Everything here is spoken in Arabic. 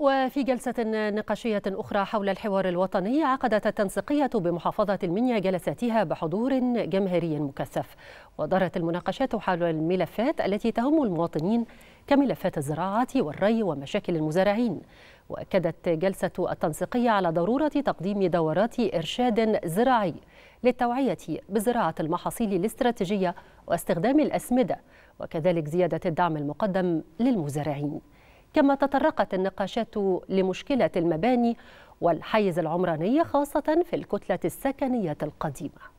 وفي جلسة نقاشية أخرى حول الحوار الوطني عقدت التنسيقية بمحافظة المنيا جلساتها بحضور جماهيري مكثف ودارت المناقشات حول الملفات التي تهم المواطنين كملفات الزراعة والري ومشاكل المزارعين وأكدت جلسة التنسيقية على ضرورة تقديم دورات إرشاد زراعي للتوعية بزراعة المحاصيل الاستراتيجية واستخدام الأسمدة وكذلك زيادة الدعم المقدم للمزارعين كما تطرقت النقاشات لمشكلة المباني والحيز العمراني خاصة في الكتلة السكنية القديمة